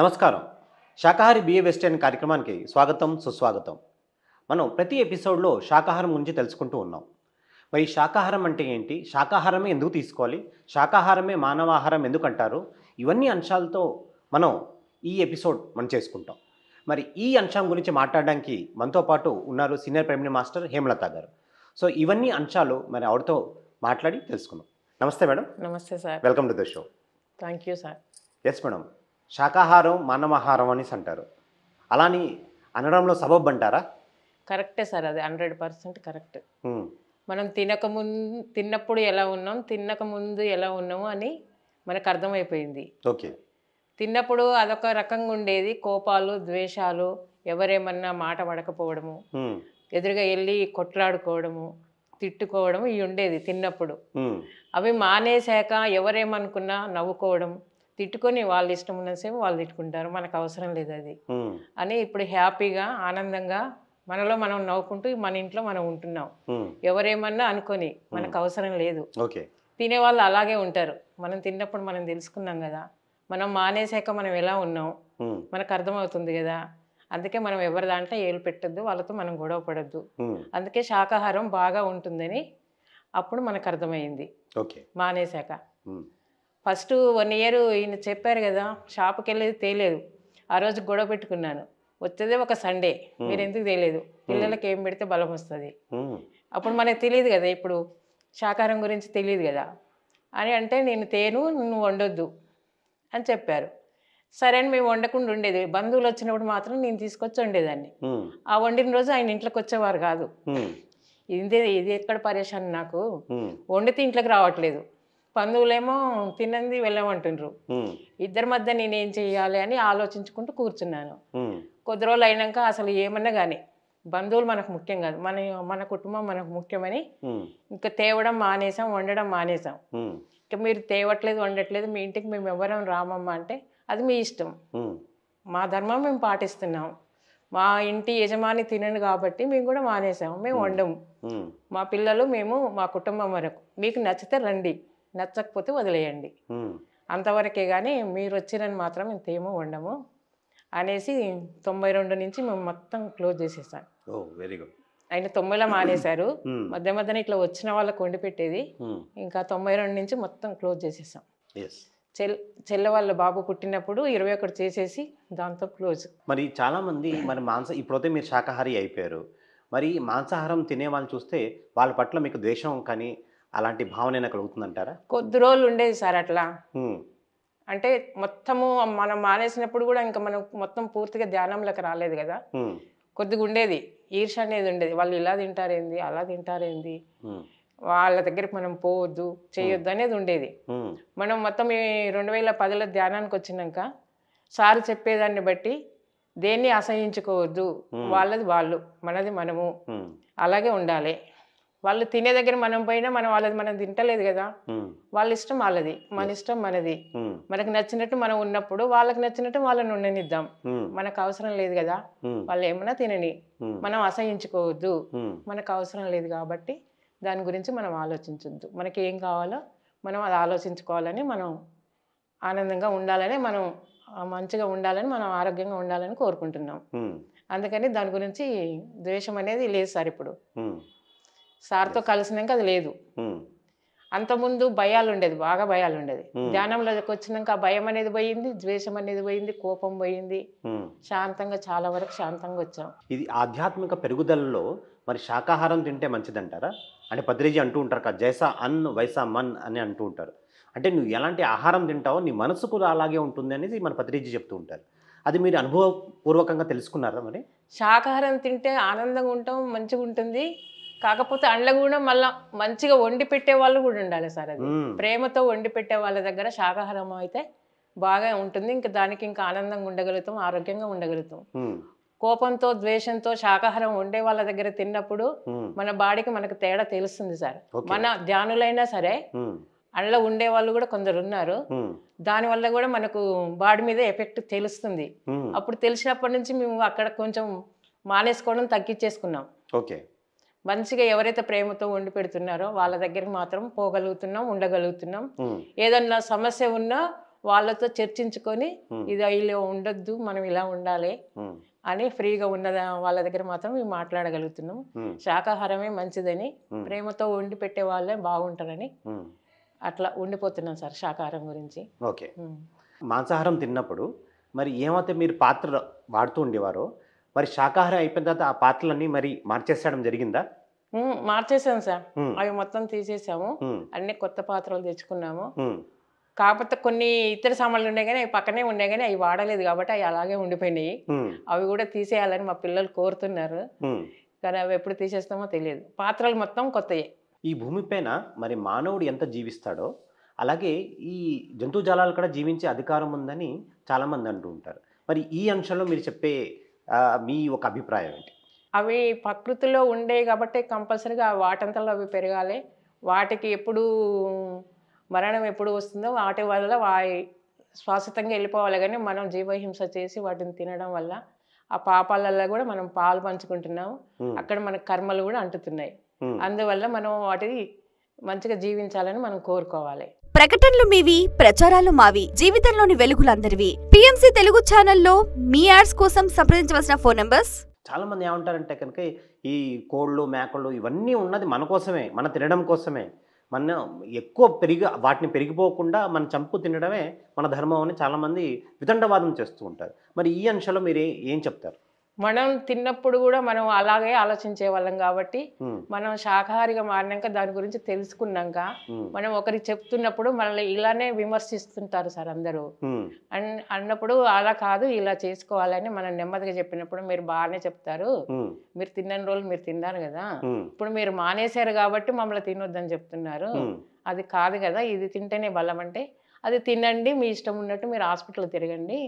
నమస్కారం శాకాహారి BA western కార్యక్రమానికి స్వాగతం సుస్వాగతం మనం ప్రతి ఎపిసోడ్లో శాకాహారం గురించి తెలుసుకుంటూ ఉన్నాం మరి శాకాహారం అంటే ఏంటి శాకాహారమే ఎందుకు తీసుకోవాలి శాకాహారమే మానవాహారం ఎందుకు అంటారు ఇవన్నీ అంశాలతో మనం ఈ ఎపిసోడ్ మనం చేసుకుంటాం మరి ఈ అంశం గురించి మాట్లాడడానికి మనతో పాటు ఉన్నారు సీనియర్ ప్రైమరీ మాస్టర్ హేమలత గారు సో ఇవన్నీ అంశాలు మరి ఆవిడతో మాట్లాడి తెలుసుకున్నాం నమస్తే మేడం నమస్తే sir welcome to the show thank you sir yes madam శాకాహారం మానవాహారం అనేసి అంటారు అలాని అనడంలో సబబ్ అంటారా కరెక్టే సార్ అది హండ్రెడ్ పర్సెంట్ కరెక్ట్ మనం తినకముందు తిన్నప్పుడు ఎలా ఉన్నాం తిన్నక ముందు ఎలా ఉన్నాము అని మనకు అర్థమైపోయింది ఓకే తిన్నప్పుడు అదొక రకంగా ఉండేది కోపాలు ద్వేషాలు ఎవరేమన్నా మాట పడకపోవడము ఎదురుగా వెళ్ళి కొట్లాడుకోవడము తిట్టుకోవడం ఇవి ఉండేది తిన్నప్పుడు అవి మానేశాక ఎవరేమనుకున్నా నవ్వుకోవడం తిట్టుకొని వాళ్ళు ఇష్టం ఉన్నసేపు వాళ్ళు తిట్టుకుంటారు మనకు అవసరం లేదు అది అని ఇప్పుడు హ్యాపీగా ఆనందంగా మనలో మనం నవ్వుకుంటూ మన ఇంట్లో మనం ఉంటున్నాం ఎవరేమన్నా అనుకొని మనకు అవసరం లేదు తినే వాళ్ళు అలాగే ఉంటారు మనం తిన్నప్పుడు మనం తెలుసుకున్నాం కదా మనం మానేశాక మనం ఎలా ఉన్నాం మనకు అర్థమవుతుంది కదా అందుకే మనం ఎవరి దాంట్లో ఏలు పెట్టద్దు వాళ్ళతో మనం గొడవ పడద్దు అందుకే శాకాహారం బాగా ఉంటుందని అప్పుడు మనకు అర్థమైంది మానేశాక ఫస్ట్ వన్ ఇయర్ ఈయన చెప్పారు కదా షాప్కి వెళ్ళేది తేలేదు ఆ రోజు గొడవ పెట్టుకున్నాను వచ్చేదే ఒక సండే మీరు ఎందుకు తెలియదు పిల్లలకి ఏం పెడితే బలం వస్తుంది అప్పుడు మనకు తెలియదు కదా ఇప్పుడు శాకాహారం గురించి తెలియదు కదా అని అంటే నేను తేను నువ్వు వండొద్దు అని చెప్పారు సరే అని మేము వండకుండా ఉండేది బంధువులు వచ్చినప్పుడు మాత్రం నేను తీసుకొచ్చి వండేదాన్ని ఆ వండిన రోజు ఆయన ఇంట్లోకి వచ్చేవారు కాదు ఇదే ఇది ఎక్కడ పరేషాన్ నాకు వండితే ఇంట్లోకి రావట్లేదు బంధువులేమో తినంది వెళ్ళమంటుండ్రు ఇద్దరి మధ్య నేనేం చేయాలి అని ఆలోచించుకుంటూ కూర్చున్నాను కొద్ది రోజులు అయినాక అసలు ఏమన్నా కానీ బంధువులు మనకు ముఖ్యం కాదు మన మన కుటుంబం మనకు ముఖ్యమని ఇంకా తేవడం మానేసాం వండడం మానేసాం ఇంకా మీరు తేవట్లేదు వండట్లేదు మీ ఇంటికి మేము ఎవ్వరం రామమ్మ అంటే అది మీ ఇష్టం మా ధర్మం మేము పాటిస్తున్నాం మా ఇంటి యజమాని తినను కాబట్టి మేము కూడా మానేసాము మేము వండము మా పిల్లలు మేము మా కుటుంబం వరకు మీకు నచ్చితే రండి నచ్చకపోతే వదిలేయండి అంతవరకే కానీ మీరు వచ్చిరని మాత్రం ఇంతేమో ఉండము అనేసి తొంభై రెండు నుంచి మేము మొత్తం క్లోజ్ చేసేసాం వెరీ గుడ్ ఆయన తొంభైలో మానేశారు మధ్య మధ్యన ఇట్లా వచ్చిన వాళ్ళకు వండి పెట్టేది ఇంకా తొంభై రెండు నుంచి మొత్తం క్లోజ్ చేసేసాం చెల్ చెల్ల వాళ్ళ బాబు పుట్టినప్పుడు ఇరవై ఒకటి చేసేసి దాంతో క్లోజ్ మరి చాలామంది మరి మాంస ఇప్పుడైతే మీరు శాకాహారి అయిపోయారు మరి మాంసాహారం తినే వాళ్ళు చూస్తే వాళ్ళ పట్ల మీకు ద్వేషం కానీ అలాంటి భావన కలుగుతుందంటారా కొద్ది రోజులు ఉండేది సార్ అట్లా అంటే మొత్తము మనం మానేసినప్పుడు కూడా ఇంకా మనం మొత్తం పూర్తిగా ధ్యానంలోకి రాలేదు కదా కొద్దిగా ఉండేది ఈర్ష అనేది ఉండేది వాళ్ళు ఇలా తింటారేంది అలా తింటారేంది వాళ్ళ దగ్గరికి మనం పోవద్దు చేయొద్దు అనేది ఉండేది మనం మొత్తం ఈ రెండు వేల పదిలో ధ్యానానికి వచ్చినాక సారు చెప్పేదాన్ని బట్టి దేన్ని అసహించుకోవద్దు వాళ్ళది వాళ్ళు మనది మనము అలాగే ఉండాలి వాళ్ళు తినే దగ్గర మనం పోయినా మనం వాళ్ళది మనం తింటలేదు కదా వాళ్ళ ఇష్టం వాళ్ళది మన ఇష్టం మనది మనకు నచ్చినట్టు మనం ఉన్నప్పుడు వాళ్ళకి నచ్చినట్టు వాళ్ళని ఉండనిద్దాం మనకు అవసరం లేదు కదా వాళ్ళు ఏమన్నా తినని మనం అసహించుకోవద్దు మనకు అవసరం లేదు కాబట్టి దాని గురించి మనం ఆలోచించవద్దు మనకి ఏం కావాలో మనం అది ఆలోచించుకోవాలని మనం ఆనందంగా ఉండాలని మనం మంచిగా ఉండాలని మనం ఆరోగ్యంగా ఉండాలని కోరుకుంటున్నాం అందుకని దాని గురించి ద్వేషం అనేది లేదు సార్ ఇప్పుడు సార్తో కలిసినాక అది లేదు hmm. అంతకుముందు భయాలు ఉండేది బాగా భయాలు ఉండేది hmm. ధ్యానంలోకి వచ్చినాక భయం అనేది పోయింది ద్వేషం అనేది పోయింది కోపం పోయింది hmm. శాంతంగా చాలా వరకు శాంతంగా వచ్చాం ఇది ఆధ్యాత్మిక పెరుగుదలలో మరి శాకాహారం తింటే మంచిదంటారా అంటే పద్రేజీ అంటూ ఉంటారు కదా జైసా అన్ వైసా మన్ అని అంటూ ఉంటారు అంటే నువ్వు ఎలాంటి ఆహారం తింటావో నీ మనసు కూడా అలాగే ఉంటుంది అనేది మన పద్రేజీ చెప్తూ ఉంటారు అది మీరు అనుభవపూర్వకంగా తెలుసుకున్నారా మరి శాకాహారం తింటే ఆనందంగా ఉంటాం మంచిగా ఉంటుంది కాకపోతే అండ్ల కూడా మళ్ళీ మంచిగా వండి పెట్టే వాళ్ళు కూడా ఉండాలి సార్ అది ప్రేమతో వండి పెట్టే వాళ్ళ దగ్గర శాకాహారం అయితే బాగా ఉంటుంది ఇంకా దానికి ఇంకా ఆనందంగా ఉండగలుగుతాం ఆరోగ్యంగా ఉండగలుగుతాం కోపంతో ద్వేషంతో శాకాహారం వండే వాళ్ళ దగ్గర తిన్నప్పుడు మన బాడీకి మనకు తేడా తెలుస్తుంది సార్ మన ధ్యానులైనా సరే అండ్ల ఉండే వాళ్ళు కూడా కొందరు ఉన్నారు దాని వల్ల కూడా మనకు బాడీ మీద ఎఫెక్ట్ తెలుస్తుంది అప్పుడు తెలిసినప్పటి నుంచి మేము అక్కడ కొంచెం మానేసుకోవడం తగ్గించేసుకున్నాం ఓకే మంచిగా ఎవరైతే ప్రేమతో వండి పెడుతున్నారో వాళ్ళ దగ్గరికి మాత్రం పోగలుగుతున్నాం ఉండగలుగుతున్నాం ఏదన్నా సమస్య ఉన్నా వాళ్ళతో చర్చించుకొని ఇది ఇలా ఉండొద్దు మనం ఇలా ఉండాలి అని ఫ్రీగా ఉన్న వాళ్ళ దగ్గర మాత్రం మేము మాట్లాడగలుగుతున్నాం శాకాహారమే మంచిదని ప్రేమతో వండి పెట్టే వాళ్ళే బాగుంటారని అట్లా ఉండిపోతున్నాం సార్ శాకాహారం గురించి ఓకే మాంసాహారం తిన్నప్పుడు మరి ఏమైతే మీరు పాత్ర వాడుతూ ఉండేవారో మరి శాకాహారం అయిపోయిన తర్వాత ఆ పాత్రలన్నీ మరి మార్చేసేయడం జరిగిందా మార్చేసాం సార్ అవి మొత్తం తీసేసాము అన్ని కొత్త పాత్రలు తెచ్చుకున్నాము కాకపోతే కొన్ని ఇతర సామాన్లు ఉన్నాయి కానీ అవి పక్కనే ఉన్నాయి కానీ అవి వాడలేదు కాబట్టి అవి అలాగే ఉండిపోయినాయి అవి కూడా తీసేయాలని మా పిల్లలు కోరుతున్నారు కానీ అవి ఎప్పుడు తీసేస్తామో తెలియదు పాత్రలు మొత్తం కొత్తయే ఈ భూమిపైన మరి మానవుడు ఎంత జీవిస్తాడో అలాగే ఈ జంతుజాలాలు కూడా జీవించే అధికారం ఉందని చాలామంది అంటూ ఉంటారు మరి ఈ అంశంలో మీరు చెప్పే మీ ఒక అభిప్రాయం ఏంటి అవి ప్రకృతిలో ఉండేవి కాబట్టి కంపల్సరిగా వాటంతలో అవి పెరగాలి వాటికి ఎప్పుడు మరణం ఎప్పుడు వస్తుందో వాటి వల్ల వా శ్వాసతంగా వెళ్ళిపోవాలి కానీ మనం జీవహింస చేసి వాటిని తినడం వల్ల ఆ పాపాలలో కూడా మనం పాలు పంచుకుంటున్నాము అక్కడ మన కర్మలు కూడా అంటుతున్నాయి అందువల్ల మనం వాటిని మంచిగా జీవించాలని మనం కోరుకోవాలి ప్రకటనలు మీవి ప్రచారాలు మావి జీవితంలోని వెలుగులందరివి పిఎంసీ తెలుగు ఛానల్లో మీ యాడ్స్ కోసం సంప్రదించవలసిన ఫోన్ నెంబర్స్ చాలా మంది ఏమంటారంటే కనుక ఈ కోళ్ళు మేకలు ఇవన్నీ ఉన్నది మన కోసమే మన తినడం కోసమే మన ఎక్కువ పెరిగి వాటిని పెరిగిపోకుండా మన చంపు తినడమే మన ధర్మం అని చాలామంది విదండవాదం చేస్తూ ఉంటారు మరి ఈ అంశంలో మీరు ఏం చెప్తారు మనం తిన్నప్పుడు కూడా మనం అలాగే ఆలోచించే వాళ్ళం కాబట్టి మనం శాకాహారిగా మారినాక దాని గురించి తెలుసుకున్నాక మనం ఒకరికి చెప్తున్నప్పుడు మనల్ని ఇలానే విమర్శిస్తుంటారు సార్ అందరూ అన్నప్పుడు అలా కాదు ఇలా చేసుకోవాలని మనం నెమ్మదిగా చెప్పినప్పుడు మీరు బాగానే చెప్తారు మీరు తిన్న రోజులు మీరు తిన్నారు కదా ఇప్పుడు మీరు మానేశారు కాబట్టి మమ్మల్ని తినొద్దని చెప్తున్నారు అది కాదు కదా ఇది తింటేనే బలం అంటే అది తినండి మీ ఇష్టం ఉన్నట్టు మీరు హాస్పిటల్ తిరగండి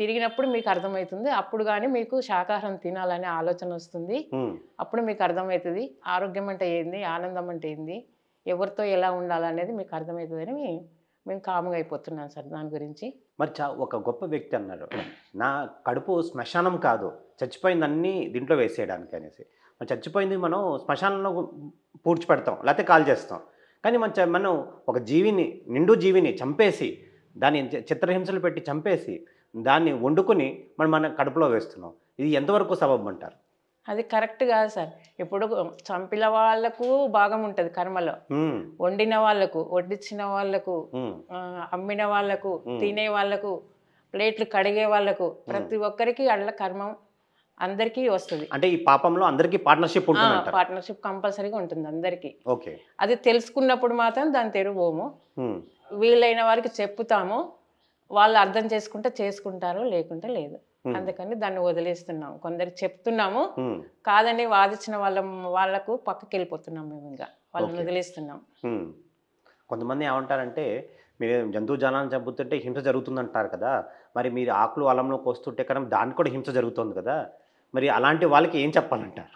తిరిగినప్పుడు మీకు అర్థమవుతుంది అప్పుడు కానీ మీకు శాకాహారం తినాలనే ఆలోచన వస్తుంది అప్పుడు మీకు అర్థమవుతుంది ఆరోగ్యం అంటే ఏంది ఆనందం అంటే ఏంది ఎవరితో ఎలా ఉండాలనేది మీకు అర్థమవుతుందని మేము కాముగా అయిపోతున్నాం సార్ దాని గురించి మరి ఒక గొప్ప వ్యక్తి అన్నారు నా కడుపు శ్మశానం కాదు అన్ని దీంట్లో వేసేయడానికి అనేసి మరి చచ్చిపోయింది మనం శ్మశానంలో పూడ్చిపెడతాం లేకపోతే కాల్ చేస్తాం కానీ మన మనం ఒక జీవిని నిండు జీవిని చంపేసి దాన్ని చిత్రహింసలు పెట్టి చంపేసి దాన్ని వండుకొని మనం మన కడుపులో వేస్తున్నాం ఇది ఎంతవరకు సబబ్ అంటారు అది కరెక్ట్ కాదు సార్ ఇప్పుడు చంపిన వాళ్ళకు భాగం ఉంటుంది కర్మలో వండిన వాళ్ళకు వడ్డించిన వాళ్ళకు అమ్మిన వాళ్ళకు తినే వాళ్ళకు ప్లేట్లు కడిగే వాళ్ళకు ప్రతి ఒక్కరికి అట్లా కర్మం అందరికీ వస్తుంది అంటే ఈ పాపంలో అందరికీ పార్ట్నర్షిప్ పార్ట్నర్షిప్ కంపల్సరీగా ఉంటుంది అందరికీ ఓకే అది తెలుసుకున్నప్పుడు మాత్రం దాని తెరువోము వీలైన వారికి చెప్పుతాము వాళ్ళు అర్థం చేసుకుంటే చేసుకుంటారు లేకుంటే లేదు అందుకని దాన్ని వదిలేస్తున్నాము కొందరికి చెప్తున్నాము కాదని వాదించిన వాళ్ళ వాళ్ళకు పక్కకి వెళ్ళిపోతున్నాం మేము ఇంకా వాళ్ళని వదిలేస్తున్నాం కొంతమంది ఏమంటారంటే మీరు జంతువు జనాన్ని చంపుతుంటే హింస జరుగుతుంది అంటారు కదా మరి మీరు ఆకులు అలంలోకి వస్తుంటే కనుక దానికి కూడా హింస జరుగుతుంది కదా మరి అలాంటి వాళ్ళకి ఏం చెప్పాలంటారు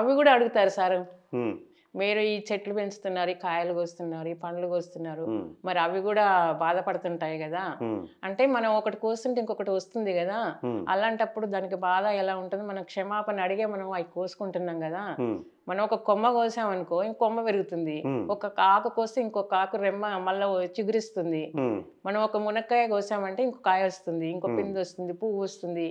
అవి కూడా అడుగుతారు సార్ మీరు ఈ చెట్లు పెంచుతున్నారు ఈ కాయలు కోస్తున్నారు ఈ పండ్లు కోస్తున్నారు మరి అవి కూడా బాధపడుతుంటాయి కదా అంటే మనం ఒకటి కోస్తుంటే ఇంకొకటి వస్తుంది కదా అలాంటప్పుడు దానికి బాధ ఎలా ఉంటుంది మనం క్షమాపణ అడిగే మనం అవి కోసుకుంటున్నాం కదా మనం ఒక కొమ్మ కోసామనుకో కొమ్మ పెరుగుతుంది ఒక కాకు కోస్తే ఇంకొక కాకు రెమ్మ మళ్ళీ చిగురిస్తుంది మనం ఒక మునక్కాయ కోసామంటే ఇంకో కాయ వస్తుంది ఇంకో పిండి వస్తుంది పువ్వు వస్తుంది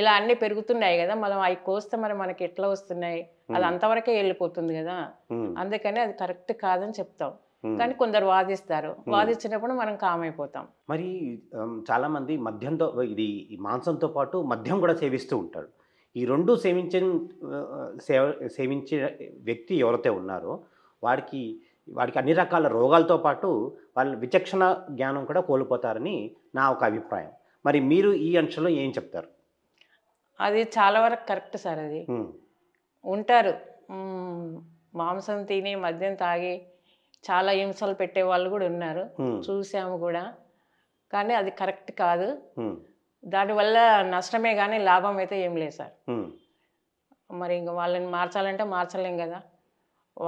ఇలా అన్ని పెరుగుతున్నాయి కదా మనం అవి కోస్తే మరి మనకి ఎట్లా వస్తున్నాయి అది అంతవరకే వెళ్ళిపోతుంది కదా అందుకని అది కరెక్ట్ కాదని చెప్తాం కానీ కొందరు వాదిస్తారు వాదించినప్పుడు మనం కామ్ అయిపోతాం మరి చాలా మంది మద్యంతో ఇది మాంసంతో పాటు మద్యం కూడా సేవిస్తూ ఉంటారు ఈ రెండు సేవించిన సేవ సేవించే వ్యక్తి ఎవరైతే ఉన్నారో వాడికి వాడికి అన్ని రకాల రోగాలతో పాటు వాళ్ళ విచక్షణ జ్ఞానం కూడా కోల్పోతారని నా ఒక అభిప్రాయం మరి మీరు ఈ అంశంలో ఏం చెప్తారు అది చాలా వరకు కరెక్ట్ సార్ అది ఉంటారు మాంసం తిని మద్యం తాగి చాలా హింసలు పెట్టే వాళ్ళు కూడా ఉన్నారు చూసాము కూడా కానీ అది కరెక్ట్ కాదు దానివల్ల నష్టమే కానీ లాభం అయితే ఏం లేదు సార్ మరి ఇంక వాళ్ళని మార్చాలంటే మార్చలేం కదా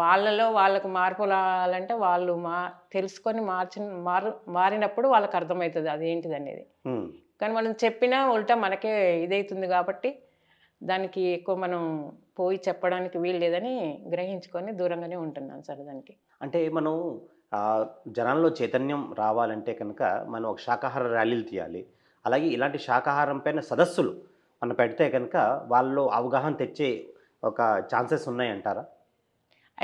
వాళ్ళలో వాళ్ళకు మార్పు రావాలంటే వాళ్ళు మా తెలుసుకొని మార్చిన మారు మారినప్పుడు వాళ్ళకి అర్థమవుతుంది అది ఏంటిది అనేది కానీ మనం చెప్పినా ఉల్టా మనకే ఇదవుతుంది కాబట్టి దానికి ఎక్కువ మనం పోయి చెప్పడానికి వీలు లేదని గ్రహించుకొని దూరంగానే ఉంటున్నాను సార్ దానికి అంటే మనం జనాల్లో చైతన్యం రావాలంటే కనుక మనం ఒక శాకాహార ర్యాలీలు తీయాలి అలాగే ఇలాంటి శాకాహారం పైన సదస్సులు మనం పెడితే కనుక వాళ్ళు అవగాహన తెచ్చే ఒక ఛాన్సెస్ ఉన్నాయంటారా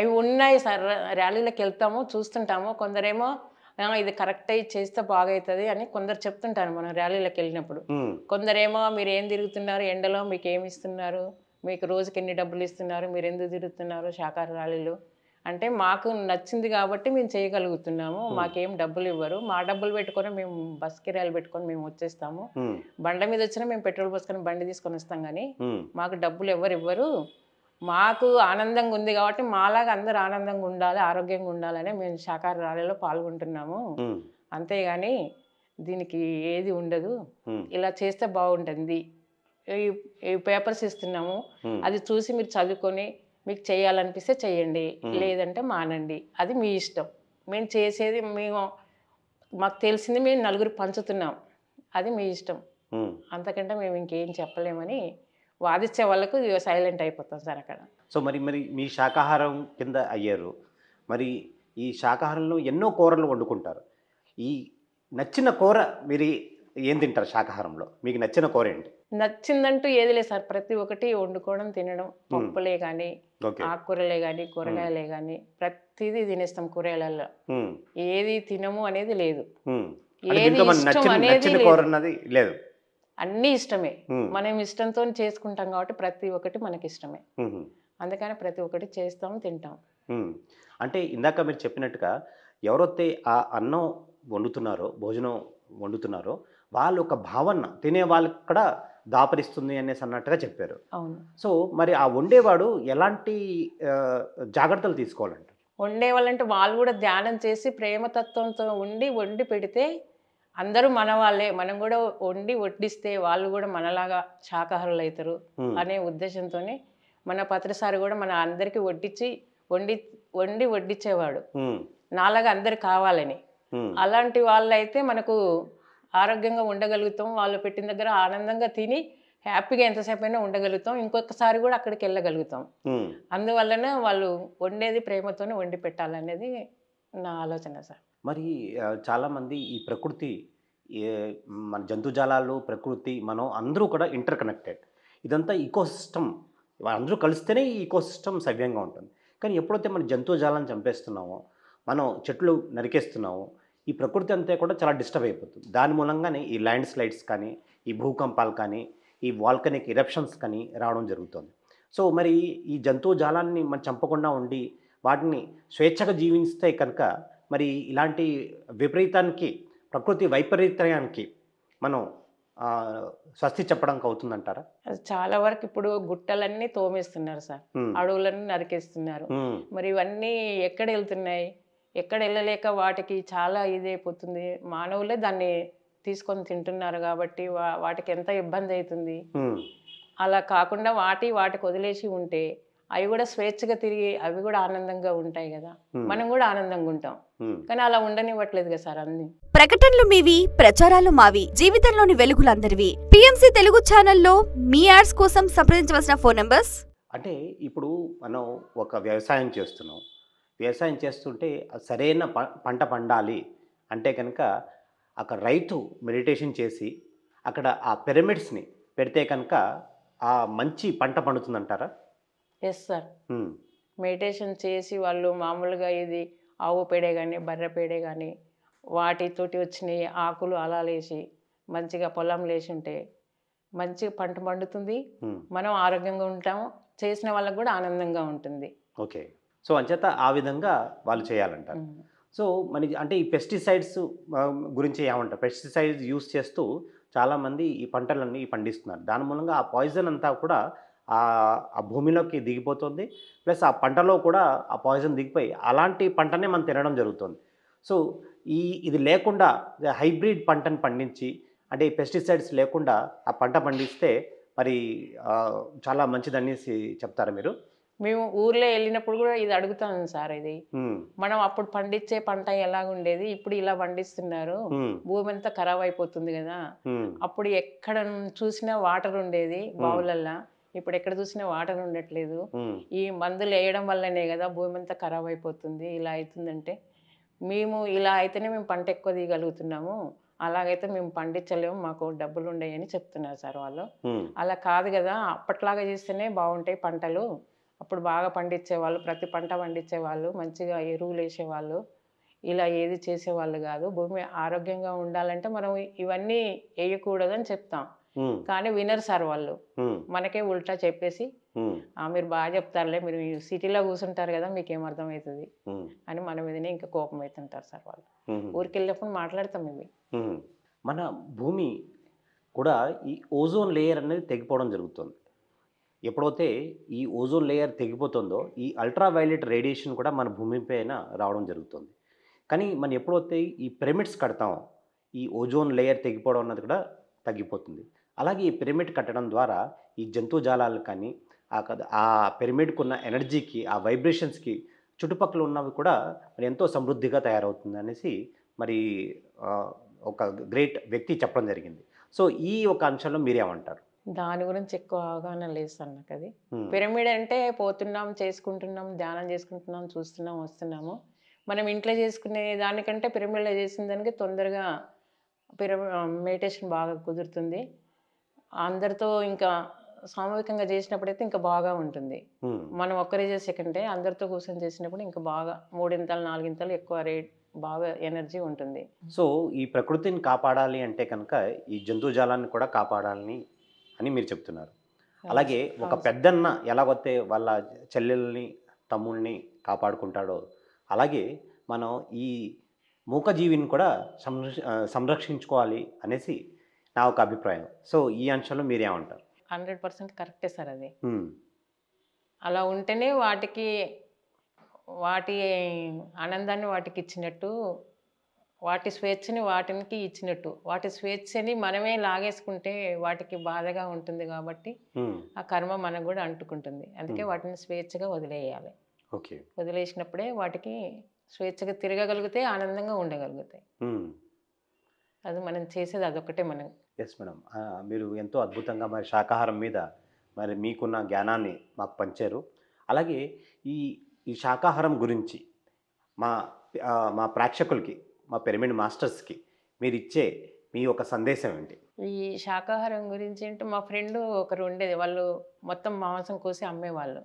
అవి ఉన్నాయి సార్ ర్యాలీలకు వెళ్తాము చూస్తుంటాము కొందరేమో ఇది కరెక్ట్ అయ్యి చేస్తే బాగైతుంది అని కొందరు చెప్తుంటారు మనం ర్యాలీలకు వెళ్ళినప్పుడు కొందరేమో మీరు ఏం తిరుగుతున్నారు ఎండలో మీకు ఏమి ఇస్తున్నారు మీకు రోజుకి ఎన్ని డబ్బులు ఇస్తున్నారు మీరు ఎందుకు తిరుగుతున్నారు శాఖార ర్యాలీలు అంటే మాకు నచ్చింది కాబట్టి మేము చేయగలుగుతున్నాము మాకేం డబ్బులు ఇవ్వరు మా డబ్బులు పెట్టుకొని మేము బస్ కిరాయిలు పెట్టుకొని మేము వచ్చేస్తాము బండ మీద వచ్చినా మేము పెట్రోల్ పోసుకొని బండి తీసుకొని వస్తాం కానీ మాకు డబ్బులు ఎవరు ఇవ్వరు మాకు ఆనందంగా ఉంది కాబట్టి మాలాగా అందరు ఆనందంగా ఉండాలి ఆరోగ్యంగా ఉండాలని మేము శాకార ర్యాలీలో పాల్గొంటున్నాము అంతేగాని దీనికి ఏది ఉండదు ఇలా చేస్తే బాగుంటుంది ఈ పేపర్స్ ఇస్తున్నాము అది చూసి మీరు చదువుకొని మీకు చేయాలనిపిస్తే చేయండి లేదంటే మానండి అది మీ ఇష్టం మేము చేసేది మేము మాకు తెలిసింది మేము నలుగురు పంచుతున్నాం అది మీ ఇష్టం అంతకంటే మేము ఇంకేం చెప్పలేమని వాదిచ్చే వాళ్ళకు సైలెంట్ అయిపోతాం సార్ అక్కడ సో మరి మరి మీ శాకాహారం కింద అయ్యారు మరి ఈ శాకాహారంలో ఎన్నో కూరలు వండుకుంటారు ఈ నచ్చిన కూర మీరు ఏం తింటారు శాకాహారంలో మీకు నచ్చిన కూర ఏంటి నచ్చిందంటూ ఏది లేదు సార్ ప్రతి ఒక్కటి వండుకోవడం తినడం పప్పులే కానీ ఆకుకూరలే కానీ కూరగాయలే కానీ ప్రతిదీ తినేస్తాం కూరగాయలలో ఏది తినము అనేది లేదు ఏది కూర అనేది లేదు అన్నీ ఇష్టమే మనం ఇష్టంతో చేసుకుంటాం కాబట్టి ప్రతి ఒక్కటి మనకి ఇష్టమే అందుకని ప్రతి ఒక్కటి చేస్తాం తింటాం అంటే ఇందాక మీరు చెప్పినట్టుగా ఎవరైతే ఆ అన్నం వండుతున్నారో భోజనం వండుతున్నారో వాళ్ళు ఒక భావన తినే వాళ్ళకి కూడా దాపరిస్తుంది అనేసి అన్నట్టుగా చెప్పారు అవును సో మరి ఆ వండేవాడు ఎలాంటి జాగ్రత్తలు తీసుకోవాలంటే వండే వాళ్ళంటే వాళ్ళు కూడా ధ్యానం చేసి ప్రేమతత్వంతో ఉండి వండి పెడితే అందరూ మన వాళ్ళే మనం కూడా వండి వడ్డిస్తే వాళ్ళు కూడా మనలాగా శాకాహారులు అవుతారు అనే ఉద్దేశంతోనే మన పత్రసారి కూడా మన అందరికి వడ్డించి వండి వండి వడ్డించేవాడు నాలాగా అందరు కావాలని అలాంటి వాళ్ళైతే మనకు ఆరోగ్యంగా ఉండగలుగుతాం వాళ్ళు పెట్టిన దగ్గర ఆనందంగా తిని హ్యాపీగా ఎంతసేపు అయినా ఉండగలుగుతాం ఇంకొకసారి కూడా అక్కడికి వెళ్ళగలుగుతాం అందువల్లనే వాళ్ళు వండేది ప్రేమతోనే వండి పెట్టాలనేది నా ఆలోచన సార్ మరి చాలామంది ఈ ప్రకృతి మన జంతుజాలాలు ప్రకృతి మనం అందరూ కూడా ఇంటర్ కనెక్టెడ్ ఇదంతా ఈకోసిస్టమ్ అందరూ కలిస్తేనే ఈ ఈకోసిస్టమ్ సవ్యంగా ఉంటుంది కానీ ఎప్పుడైతే మన జంతుజాలాన్ని చంపేస్తున్నామో మనం చెట్లు నరికేస్తున్నామో ఈ ప్రకృతి అంతా కూడా చాలా డిస్టర్బ్ అయిపోతుంది దాని మూలంగానే ఈ ల్యాండ్ స్లైడ్స్ కానీ ఈ భూకంపాలు కానీ ఈ వాల్కనిక్ ఇరప్షన్స్ కానీ రావడం జరుగుతుంది సో మరి ఈ జంతువు జాలాన్ని మనం చంపకుండా ఉండి వాటిని స్వేచ్ఛగా జీవిస్తే కనుక మరి ఇలాంటి విపరీతానికి ప్రకృతి వైపరీత్యానికి మనం స్వస్తి చెప్పడానికి అవుతుందంటారా చాలా వరకు ఇప్పుడు గుట్టలన్నీ తోమేస్తున్నారు సార్ అడవులన్నీ నరికేస్తున్నారు మరి ఇవన్నీ ఎక్కడ వెళ్తున్నాయి ఎక్కడ వెళ్ళలేక వాటికి చాలా ఇదైపోతుంది మానవులే దాన్ని తీసుకొని తింటున్నారు కాబట్టి వాటికి ఎంత ఇబ్బంది అవుతుంది అలా కాకుండా వాటి వాటికి వదిలేసి ఉంటే అవి కూడా స్వేచ్ఛగా తిరిగి అవి కూడా ఆనందంగా ఉంటాయి కదా మనం కూడా ఆనందంగా ఉంటాం కానీ అలా ఉండనివ్వట్లేదు కదా సార్ అన్ని ప్రకటనలు మీవి ప్రచారాలు మావి జీవితంలోని వెలుగులందరివి పిఎంసి తెలుగు ఛానల్లో మీ యాడ్స్ కోసం సంప్రదించవలసిన ఫోన్ నెంబర్స్ అంటే ఇప్పుడు మనం ఒక వ్యవసాయం చేస్తున్నాం వ్యవసాయం చేస్తుంటే సరైన పంట పండాలి అంటే కనుక అక్కడ రైతు మెడిటేషన్ చేసి అక్కడ ఆ పిరమిడ్స్ని పెడితే కనుక ఆ మంచి పంట పండుతుందంటారా ఎస్ సార్ మెడిటేషన్ చేసి వాళ్ళు మామూలుగా ఇది ఆవు పేడే కానీ బర్రె పేడే కానీ వాటితోటి వచ్చిన ఆకులు అలా లేచి మంచిగా పొలం లేచి ఉంటే మంచి పంట పండుతుంది hmm. మనం ఆరోగ్యంగా ఉంటాము చేసిన వాళ్ళకు కూడా ఆనందంగా ఉంటుంది ఓకే సో అంచేత ఆ విధంగా వాళ్ళు చేయాలంటారు సో hmm. మనకి అంటే ఈ పెస్టిసైడ్స్ గురించి ఏమంటారు పెస్టిసైడ్స్ యూస్ చేస్తూ చాలామంది ఈ పంటలన్నీ పండిస్తున్నారు దాని మూలంగా ఆ పాయిజన్ అంతా కూడా ఆ భూమిలోకి దిగిపోతుంది ప్లస్ ఆ పంటలో కూడా ఆ పాయిజన్ దిగిపోయి అలాంటి పంటనే మనం తినడం జరుగుతుంది సో ఈ ఇది లేకుండా హైబ్రిడ్ పంటను పండించి అంటే ఈ పెస్టిసైడ్స్ లేకుండా ఆ పంట పండిస్తే మరి చాలా మంచిదనేసి చెప్తారా మీరు మేము ఊర్లో వెళ్ళినప్పుడు కూడా ఇది అడుగుతాం సార్ ఇది మనం అప్పుడు పండించే పంట ఎలాగుండేది ఇప్పుడు ఇలా పండిస్తున్నారు భూమి అంతా ఖరాబ్ అయిపోతుంది కదా అప్పుడు ఎక్కడ చూసినా వాటర్ ఉండేది బావులల్లా ఇప్పుడు ఎక్కడ చూసినా వాటర్ ఉండట్లేదు ఈ మందులు వేయడం వల్లనే కదా భూమి అంతా ఖరాబ్ అయిపోతుంది ఇలా అవుతుందంటే మేము ఇలా అయితేనే మేము పంట ఎక్కువ తీయగలుగుతున్నాము అలాగైతే మేము పండించలేము మాకు డబ్బులు ఉండయని చెప్తున్నారు సార్ వాళ్ళు అలా కాదు కదా అప్పట్లాగా చేస్తేనే బాగుంటాయి పంటలు అప్పుడు బాగా పండించేవాళ్ళు ప్రతి పంట పండించేవాళ్ళు మంచిగా ఎరువులు వేసేవాళ్ళు ఇలా ఏది చేసేవాళ్ళు కాదు భూమి ఆరోగ్యంగా ఉండాలంటే మనం ఇవన్నీ వేయకూడదని చెప్తాం కానీ వినరు సార్ వాళ్ళు మనకే ఉల్టా చెప్పేసి మీరు బాగా చెప్తారులే మీరు సిటీలో కూర్చుంటారు కదా మీకు ఏమర్థం అవుతుంది అని మన మీదనే ఇంకా కోపం అవుతుంటారు సార్ వాళ్ళు ఊరికి వెళ్ళినప్పుడు మాట్లాడతాం ఇవి మన భూమి కూడా ఈ ఓజోన్ లేయర్ అనేది తెగిపోవడం జరుగుతుంది ఎప్పుడైతే ఈ ఓజోన్ లేయర్ తెగిపోతుందో ఈ అల్ట్రా వైలెట్ రేడియేషన్ కూడా మన భూమిపైన రావడం జరుగుతుంది కానీ మనం ఎప్పుడైతే ఈ పిరమిడ్స్ కడతామో ఈ ఓజోన్ లేయర్ తెగిపోవడం అన్నది కూడా తగ్గిపోతుంది అలాగే ఈ పిరమిడ్ కట్టడం ద్వారా ఈ జంతు జాలాలు కానీ ఆ పిరమిడ్కున్న ఎనర్జీకి ఆ వైబ్రేషన్స్కి చుట్టుపక్కల ఉన్నవి కూడా మరి ఎంతో సమృద్ధిగా తయారవుతుంది అనేసి మరి ఒక గ్రేట్ వ్యక్తి చెప్పడం జరిగింది సో ఈ ఒక అంశంలో మీరేమంటారు దాని గురించి ఎక్కువ అవగాహన లేదు సార్ నాకు అది పిరమిడ్ అంటే పోతున్నాం చేసుకుంటున్నాం ధ్యానం చేసుకుంటున్నాం చూస్తున్నాం వస్తున్నాము మనం ఇంట్లో చేసుకునే దానికంటే పిరమిడ్లో చేసిన దానికి తొందరగా పిరమి మెడిటేషన్ బాగా కుదురుతుంది అందరితో ఇంకా సామూహికంగా చేసినప్పుడైతే ఇంకా బాగా ఉంటుంది మనం ఒక్కరే చేసేకంటే అందరితో కూర్చొని చేసినప్పుడు ఇంకా బాగా మూడింతలు నాలుగింతలు ఎక్కువ రేట్ బాగా ఎనర్జీ ఉంటుంది సో ఈ ప్రకృతిని కాపాడాలి అంటే కనుక ఈ జంతుజాలాన్ని కూడా కాపాడాలని అని మీరు చెప్తున్నారు అలాగే ఒక పెద్దన్న ఎలాగొస్తే వాళ్ళ చెల్లెల్ని తమ్ముల్ని కాపాడుకుంటాడో అలాగే మనం ఈ మూకజీవిని కూడా సంరక్షించుకోవాలి అనేసి నా ఒక అభిప్రాయం సో ఈ అంశంలో మీరేమంటారు హండ్రెడ్ పర్సెంట్ కరెక్టే సార్ అది అలా ఉంటేనే వాటికి వాటి ఆనందాన్ని వాటికి ఇచ్చినట్టు వాటి స్వేచ్ఛని వాటికి ఇచ్చినట్టు వాటి స్వేచ్ఛని మనమే లాగేసుకుంటే వాటికి బాధగా ఉంటుంది కాబట్టి ఆ కర్మ మనకు కూడా అంటుకుంటుంది అందుకే వాటిని స్వేచ్ఛగా వదిలేయాలి ఓకే వదిలేసినప్పుడే వాటికి స్వేచ్ఛగా తిరగగలిగితే ఆనందంగా ఉండగలుగుతాయి అది మనం చేసేది అదొక్కటే మనం ఎస్ మేడం మీరు ఎంతో అద్భుతంగా మరి శాకాహారం మీద మరి మీకున్న జ్ఞానాన్ని మాకు పంచారు అలాగే ఈ ఈ శాకాహారం గురించి మా మా ప్రేక్షకులకి మా పెరమిడ్ మాస్టర్స్కి మీరు ఇచ్చే మీ ఒక సందేశం ఏంటి ఈ శాకాహారం గురించి అంటే మా ఫ్రెండ్ ఒకరు ఉండేది వాళ్ళు మొత్తం మాంసం కోసి అమ్మేవాళ్ళు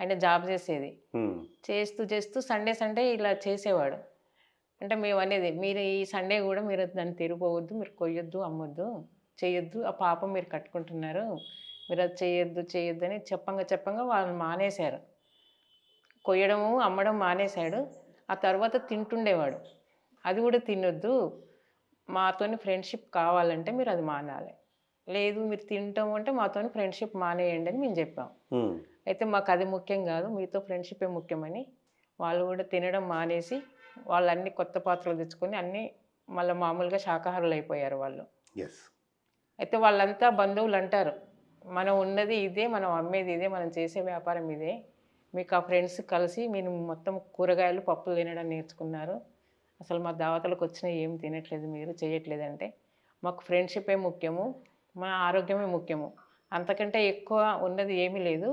ఆయన జాబ్ చేసేది చేస్తూ చేస్తూ సండే సండే ఇలా చేసేవాడు అంటే మేము అనేది మీరు ఈ సండే కూడా మీరు దాన్ని తిరిగిపోవద్దు మీరు కొయ్యొద్దు అమ్మొద్దు చేయొద్దు ఆ పాపం మీరు కట్టుకుంటున్నారు మీరు అది చేయొద్దు చేయొద్దు అని చెప్పంగా చెప్పంగా వాళ్ళు మానేశారు కొయ్యడము అమ్మడం మానేశాడు ఆ తర్వాత తింటుండేవాడు అది కూడా తినొద్దు మాతోని ఫ్రెండ్షిప్ కావాలంటే మీరు అది మానాలి లేదు మీరు తింటాం అంటే మాతోని ఫ్రెండ్షిప్ మానేయండి అని మేము చెప్పాం అయితే మాకు అది ముఖ్యం కాదు మీతో ఫ్రెండ్షిపే ముఖ్యమని వాళ్ళు కూడా తినడం మానేసి వాళ్ళన్ని కొత్త పాత్రలు తెచ్చుకొని అన్నీ మళ్ళీ మామూలుగా శాకాహారులు అయిపోయారు వాళ్ళు అయితే వాళ్ళంతా బంధువులు అంటారు మనం ఉన్నది ఇదే మనం అమ్మేది ఇదే మనం చేసే వ్యాపారం ఇదే మీకు ఆ ఫ్రెండ్స్ కలిసి మీరు మొత్తం కూరగాయలు పప్పులు తినడం నేర్చుకున్నారు అసలు మా దావతలకు వచ్చినా ఏం తినట్లేదు మీరు చేయట్లేదంటే మాకు ఫ్రెండ్షిప్పే ముఖ్యము మన ఆరోగ్యమే ముఖ్యము అంతకంటే ఎక్కువ ఉన్నది ఏమీ లేదు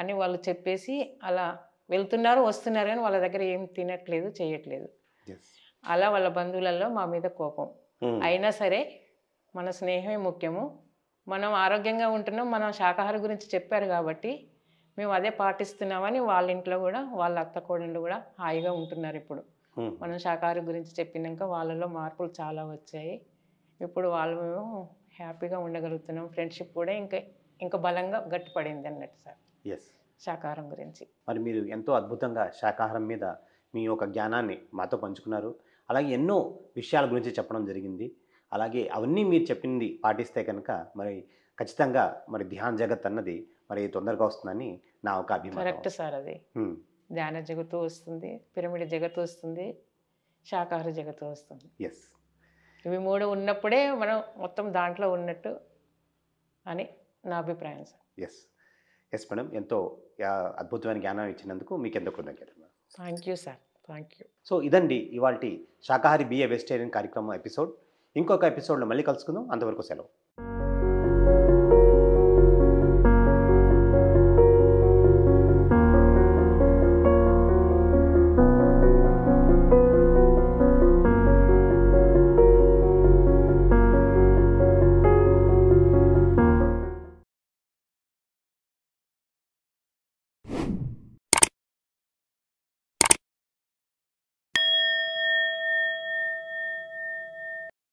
అని వాళ్ళు చెప్పేసి అలా వెళ్తున్నారు వస్తున్నారు కానీ వాళ్ళ దగ్గర ఏం తినట్లేదు చేయట్లేదు అలా వాళ్ళ బంధువులలో మా మీద కోపం hmm. అయినా సరే మన స్నేహమే ముఖ్యము మనం ఆరోగ్యంగా ఉంటున్నాం మనం శాకాహార గురించి చెప్పారు కాబట్టి మేము అదే పాటిస్తున్నామని వాళ్ళ ఇంట్లో కూడా వాళ్ళ అత్త కోడళ్ళు కూడా హాయిగా ఉంటున్నారు ఇప్పుడు hmm. మనం శాకాహార గురించి చెప్పినాక వాళ్ళలో మార్పులు చాలా వచ్చాయి ఇప్పుడు వాళ్ళు మేము హ్యాపీగా ఉండగలుగుతున్నాం ఫ్రెండ్షిప్ కూడా ఇంకా ఇంకా బలంగా గట్టిపడింది అన్నట్టు సార్ ఎస్ శాకాహారం గురించి మరి మీరు ఎంతో అద్భుతంగా శాకాహారం మీద మీ యొక్క జ్ఞానాన్ని మాతో పంచుకున్నారు అలాగే ఎన్నో విషయాల గురించి చెప్పడం జరిగింది అలాగే అవన్నీ మీరు చెప్పింది పాటిస్తే కనుక మరి ఖచ్చితంగా మరి ధ్యాన జగత్ అన్నది మరి తొందరగా వస్తుందని నా ఒక అభిమానం కరెక్ట్ సార్ అది ధ్యాన జగత్తు వస్తుంది పిరమిడ్ జగత్తు వస్తుంది శాకాహార జగత్తు వస్తుంది ఎస్ ఇవి మూడు ఉన్నప్పుడే మనం మొత్తం దాంట్లో ఉన్నట్టు అని నా అభిప్రాయం సార్ ఎస్ ఎస్ మేడం ఎంతో అద్భుతమైన జ్ఞానం ఇచ్చినందుకు మీకు ఎంతో కృతజ్ఞతలు thank you sir thank you so ఇదండి ఇవాళ శాకాహారి బిఏ వెజిటేరియన్ కార్యక్రమం ఎపిసోడ్ ఇంకొక ఎపిసోడ్లో మళ్ళీ కలుసుకుందాం అంతవరకు సెలవు